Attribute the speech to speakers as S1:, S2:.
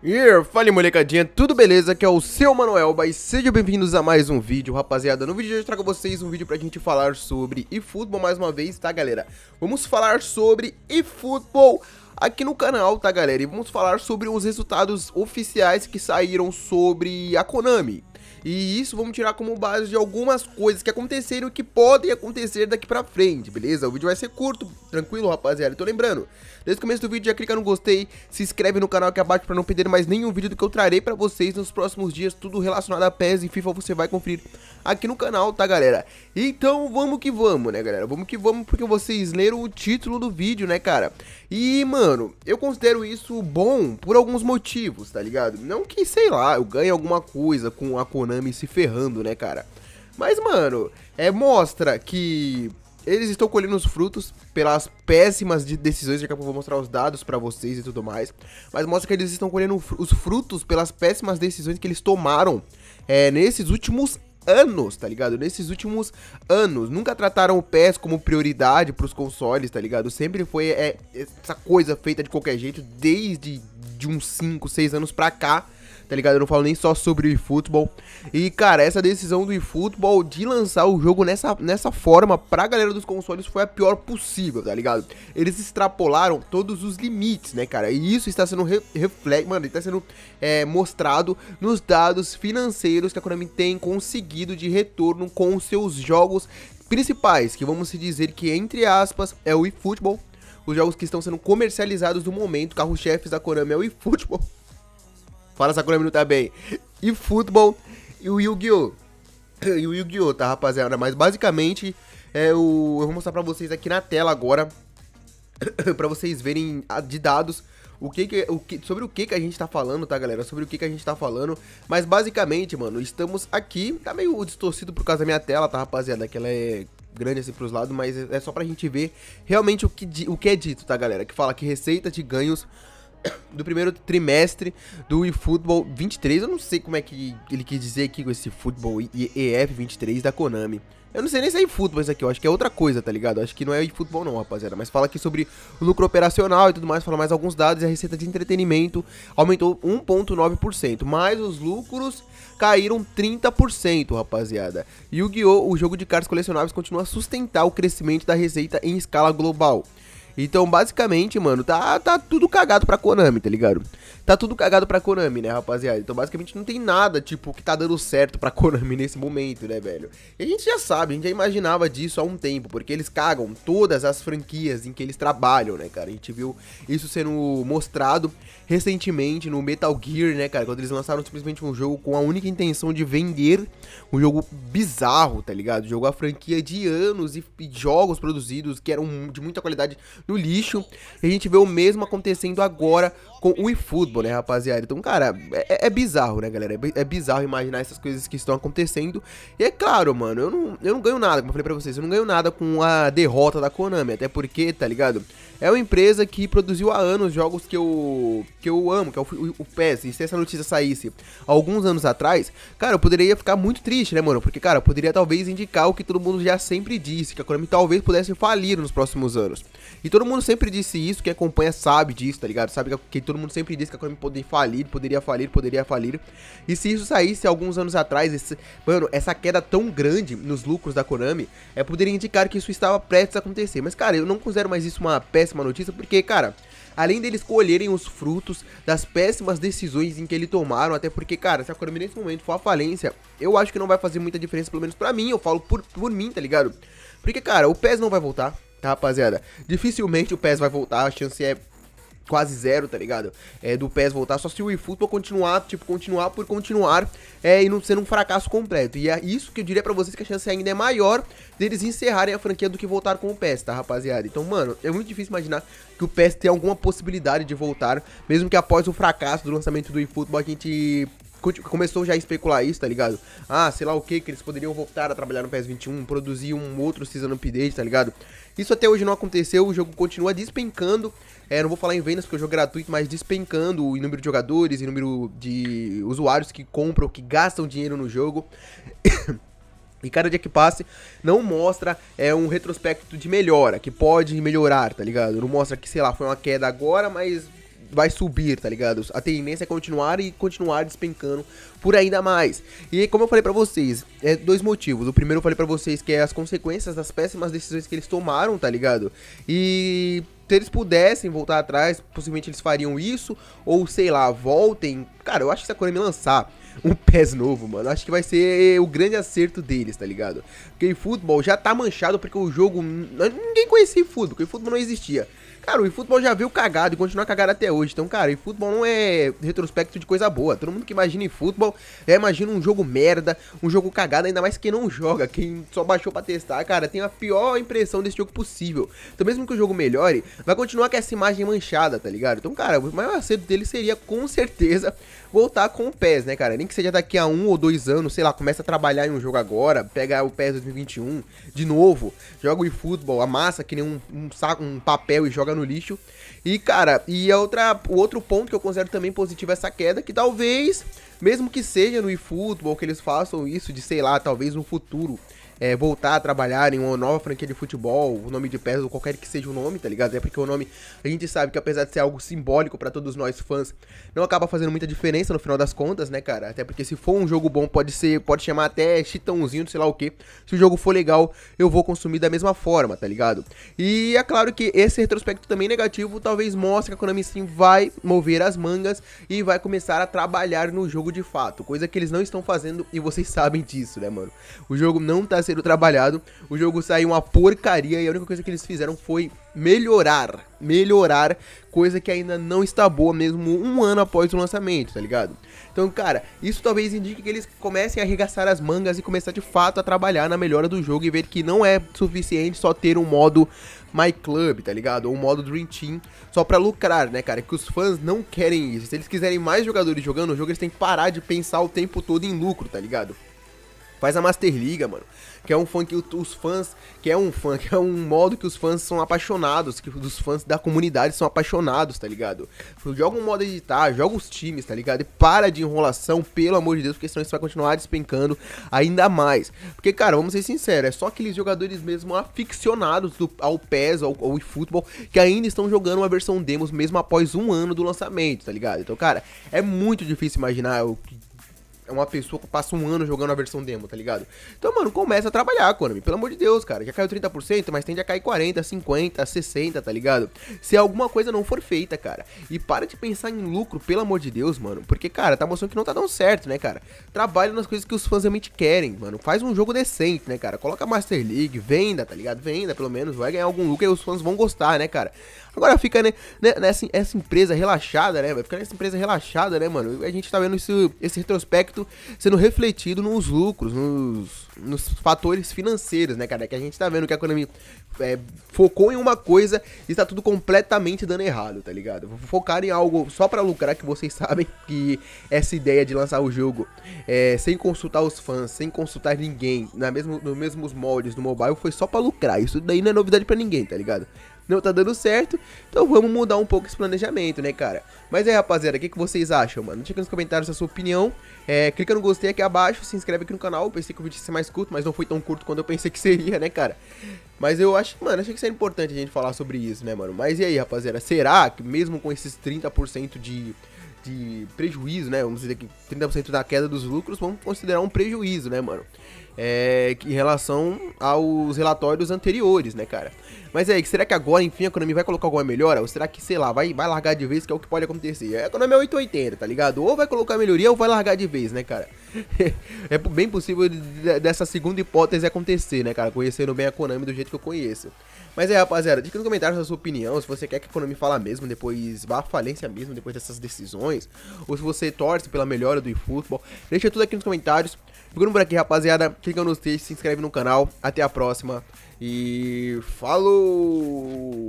S1: Yeah, fala molecadinha, tudo beleza? Aqui é o seu Manuel e sejam bem-vindos a mais um vídeo, rapaziada. No vídeo de hoje eu trago vocês um vídeo pra gente falar sobre eFootball mais uma vez, tá galera? Vamos falar sobre eFootball aqui no canal, tá galera? E vamos falar sobre os resultados oficiais que saíram sobre a Konami. E isso vamos tirar como base de algumas coisas que aconteceram e que podem acontecer daqui pra frente, beleza? O vídeo vai ser curto, tranquilo, rapaziada. tô lembrando, desde o começo do vídeo já clica no gostei, se inscreve no canal aqui abaixo pra não perder mais nenhum vídeo do que eu trarei pra vocês nos próximos dias. Tudo relacionado a PES e FIFA você vai conferir aqui no canal, tá galera? Então vamos que vamos, né galera? Vamos que vamos porque vocês leram o título do vídeo, né cara? E, mano, eu considero isso bom por alguns motivos, tá ligado? Não que, sei lá, eu ganhe alguma coisa com a Konami se ferrando, né, cara? Mas, mano, é mostra que eles estão colhendo os frutos pelas péssimas de decisões, daqui a pouco eu vou mostrar os dados para vocês e tudo mais. Mas mostra que eles estão colhendo os frutos pelas péssimas decisões que eles tomaram é, nesses últimos anos, tá ligado? Nesses últimos anos. Nunca trataram o PES como prioridade pros consoles, tá ligado? Sempre foi é, essa coisa feita de qualquer jeito, desde de uns 5, 6 anos pra cá tá ligado? Eu não falo nem só sobre o eFootball. E, cara, essa decisão do eFootball de lançar o jogo nessa, nessa forma pra galera dos consoles foi a pior possível, tá ligado? Eles extrapolaram todos os limites, né, cara? E isso está sendo reflexo, mano, está sendo é, mostrado nos dados financeiros que a Konami tem conseguido de retorno com os seus jogos principais, que vamos dizer que, entre aspas, é o eFootball, os jogos que estão sendo comercializados no momento, carro-chefes da Konami é o eFootball Fala Sakura também. Tá e futebol e o Yu-Gi-Oh! E o Yu-Gi-Oh, tá, rapaziada? Mas basicamente, é o... eu vou mostrar pra vocês aqui na tela agora, pra vocês verem de dados o que, que, o que sobre o que que a gente tá falando, tá, galera? Sobre o que que a gente tá falando. Mas basicamente, mano, estamos aqui, tá meio distorcido por causa da minha tela, tá, rapaziada? Que ela é grande assim pros lados, mas é só pra gente ver realmente o que, o que é dito, tá, galera? Que fala que receita de ganhos do primeiro trimestre do eFootball 23. Eu não sei como é que ele quis dizer aqui com esse futebol EF 23 da Konami. Eu não sei nem se é eFootball isso aqui, eu acho que é outra coisa, tá ligado? Eu acho que não é eFootball não, rapaziada. Mas fala aqui sobre o lucro operacional e tudo mais, fala mais alguns dados. E a receita de entretenimento aumentou 1,9%, mas os lucros caíram 30%, rapaziada. E o guiou o jogo de cartas colecionáveis, continua a sustentar o crescimento da receita em escala global. Então, basicamente, mano, tá, tá tudo cagado pra Konami, tá ligado? Tá tudo cagado pra Konami, né, rapaziada? Então, basicamente, não tem nada, tipo, que tá dando certo pra Konami nesse momento, né, velho? E a gente já sabe, a gente já imaginava disso há um tempo, porque eles cagam todas as franquias em que eles trabalham, né, cara? A gente viu isso sendo mostrado recentemente no Metal Gear, né, cara? Quando eles lançaram simplesmente um jogo com a única intenção de vender um jogo bizarro, tá ligado? Jogou a franquia de anos e, e jogos produzidos que eram de muita qualidade no lixo. E a gente vê o mesmo acontecendo agora com o eFootball, né, rapaziada? Então, cara, é, é, é bizarro, né, galera? É, é, bizarro imaginar essas coisas que estão acontecendo. E é claro, mano, eu não, eu não ganho nada, como eu falei pra vocês, eu não ganho nada com a derrota da Konami, até porque, tá ligado? É uma empresa que produziu há anos jogos que eu, que eu amo, que é o, o, o PES. E se essa notícia saísse alguns anos atrás, cara, eu poderia ficar muito triste, né, mano? Porque, cara, eu poderia talvez indicar o que todo mundo já sempre disse, que a Konami talvez pudesse falir nos próximos anos. E todo mundo sempre disse isso, quem acompanha sabe disso, tá ligado? Sabe que todo mundo sempre diz que a Konami poderia falir, poderia falir, poderia falir. E se isso saísse alguns anos atrás, esse, mano, essa queda tão grande nos lucros da Konami, é, poderia indicar que isso estava prestes a acontecer. Mas, cara, eu não considero mais isso uma péssima notícia, porque, cara, além deles colherem os frutos das péssimas decisões em que eles tomaram, até porque, cara, se a Konami nesse momento for à falência, eu acho que não vai fazer muita diferença, pelo menos pra mim, eu falo por, por mim, tá ligado? Porque, cara, o PES não vai voltar, tá, rapaziada? Dificilmente o PES vai voltar, a chance é quase zero, tá ligado? É, do PES voltar, só se o eFootball continuar, tipo, continuar por continuar é, e não sendo um fracasso completo. E é isso que eu diria para vocês que a chance ainda é maior deles encerrarem a franquia do que voltar com o PES, tá, rapaziada? Então, mano, é muito difícil imaginar que o PES tenha alguma possibilidade de voltar, mesmo que após o fracasso do lançamento do eFootball a gente Tipo, começou já a especular isso, tá ligado? Ah, sei lá o que, que eles poderiam voltar a trabalhar no PS21, produzir um outro season update, tá ligado? Isso até hoje não aconteceu, o jogo continua despencando. É, não vou falar em vendas porque é o jogo é gratuito, mas despencando o número de jogadores, o número de usuários que compram, que gastam dinheiro no jogo. E cada dia que passe não mostra é um retrospecto de melhora, que pode melhorar, tá ligado? Não mostra que, sei lá, foi uma queda agora, mas vai subir, tá ligado? A tendência é continuar e continuar despencando por ainda mais. E como eu falei para vocês, é dois motivos. O primeiro eu falei para vocês que é as consequências das péssimas decisões que eles tomaram, tá ligado? E se eles pudessem voltar atrás, possivelmente eles fariam isso, ou sei lá, voltem. Cara, eu acho que se a Konami lançar um PES novo, mano, acho que vai ser o grande acerto deles, tá ligado? Porque o futebol já tá manchado porque o jogo. Ninguém conhecia futebol, porque o futebol não existia. Cara, o futebol já viu cagado e continua cagado até hoje. Então, cara, o futebol não é retrospecto de coisa boa. Todo mundo que imagina em futebol, é, imagina um jogo merda, um jogo cagado, ainda mais quem não joga, quem só baixou para testar, cara, tem a pior impressão desse jogo possível. Então, mesmo que o jogo melhore, vai continuar com essa imagem manchada, tá ligado? Então, cara, o maior acerto dele seria com certeza voltar com o PES, né, cara? Nem que seja daqui a um ou dois anos, sei lá, começa a trabalhar em um jogo agora, pega o PES 2021 de novo, joga o futebol, amassa que nem um, um, saco, um papel e joga no no lixo. E, cara, e a outra, o outro ponto que eu considero também positivo é essa queda, que talvez, mesmo que seja no eFootball, que eles façam isso de, sei lá, talvez no futuro, é, voltar a trabalhar em uma nova franquia de futebol, o nome de PES ou qualquer que seja o nome, tá ligado? É porque o nome, a gente sabe que apesar de ser algo simbólico para todos nós fãs, não acaba fazendo muita diferença no final das contas, né, cara? Até porque se for um jogo bom, pode ser, pode chamar até chitãozinho, sei lá o que. Se o jogo for legal, eu vou consumir da mesma forma, tá ligado? E é claro que esse retrospecto também negativo talvez mostre que a Konami sim vai mover as mangas e vai começar a trabalhar no jogo de fato, coisa que eles não estão fazendo e vocês sabem disso, né, mano? O jogo não tá sendo trabalhado. O jogo saiu uma porcaria e a única coisa que eles fizeram foi melhorar. Melhorar, coisa que ainda não está boa mesmo um ano após o lançamento, tá ligado? Então, cara, isso talvez indique que eles comecem a arregaçar as mangas e começar de fato a trabalhar na melhora do jogo e ver que não é suficiente só ter um modo My Club, tá ligado? Ou um modo Dream Team só pra lucrar, né, cara? Que os fãs não querem isso. Se eles quiserem mais jogadores jogando o jogo, eles têm que parar de pensar o tempo todo em lucro, tá ligado? Faz a Master Liga, mano. Que é um funk que os fãs. Que é um fã, que é um modo que os fãs são apaixonados. Que os fãs da comunidade são apaixonados, tá ligado? Joga um modo editar, joga os times, tá ligado? E para de enrolação, pelo amor de Deus, porque senão isso vai continuar despencando ainda mais. Porque, cara, vamos ser sinceros, é só aqueles jogadores mesmo aficionados do, ao PES, ao, ao futebol que ainda estão jogando uma versão demos mesmo após um ano do lançamento, tá ligado? Então, cara, é muito difícil imaginar o que é uma pessoa que passa um ano jogando a versão demo, tá ligado? Então, mano, começa a trabalhar, Konami. Pelo amor de Deus, cara. Já caiu 30%, mas tende a cair 40%, 50%, 60%, tá ligado? Se alguma coisa não for feita, cara. E para de pensar em lucro, pelo amor de Deus, mano. Porque, cara, tá mostrando que não tá dando certo, né, cara? Trabalha nas coisas que os fãs realmente querem, mano. Faz um jogo decente, né, cara? Coloca Master League, venda, tá ligado? Venda, pelo menos. Vai ganhar algum lucro e os fãs vão gostar, né, cara? Agora fica né, né, nessa essa empresa relaxada, né? Vai ficar nessa empresa relaxada, né, mano? A gente tá vendo esse, esse retrospecto sendo refletido nos lucros, nos, nos fatores financeiros, né, cara? É que a gente tá vendo que a economia é, focou em uma coisa e tá tudo completamente dando errado, tá ligado? Focar em algo só para lucrar, que vocês sabem que essa ideia de lançar o jogo é, sem consultar os fãs, sem consultar ninguém, na mesmo, nos mesmos moldes do mobile, foi só para lucrar. Isso daí não é novidade para ninguém, tá ligado? não tá dando certo. Então vamos mudar um pouco esse planejamento, né, cara? Mas aí, rapaziada, o que, que vocês acham, mano? Deixa aqui nos comentários a sua opinião. É, clica no gostei aqui abaixo, se inscreve aqui no canal. Eu pensei que o vídeo ia ser mais curto, mas não foi tão curto quanto eu pensei que seria, né, cara? Mas eu acho, mano, achei que seria é importante a gente falar sobre isso, né, mano? Mas e aí, rapaziada, será que mesmo com esses 30% de de prejuízo, né? Vamos dizer que 30% da queda dos lucros, vamos considerar um prejuízo, né, mano? é, em relação aos relatórios anteriores, né, cara? Mas é aí, será que agora, enfim, a economia vai colocar alguma melhora? Ou será que, sei lá, vai, vai largar de vez, que é o que pode acontecer? A economia é 880, tá ligado? Ou vai colocar melhoria ou vai largar de vez, né, cara? é bem possível dessa segunda hipótese acontecer, né, cara? Conhecendo bem a Konami do jeito que eu conheço. Mas é, rapaziada, deixa nos no comentário a sua opinião, se você quer que a economia fala mesmo, depois vá à falência mesmo, depois dessas decisões, ou se você torce pela melhora do eFootball, deixa tudo aqui nos comentários. Ficando por aqui, rapaziada. Clica nos textos, se inscreve no canal. Até a próxima. E falou!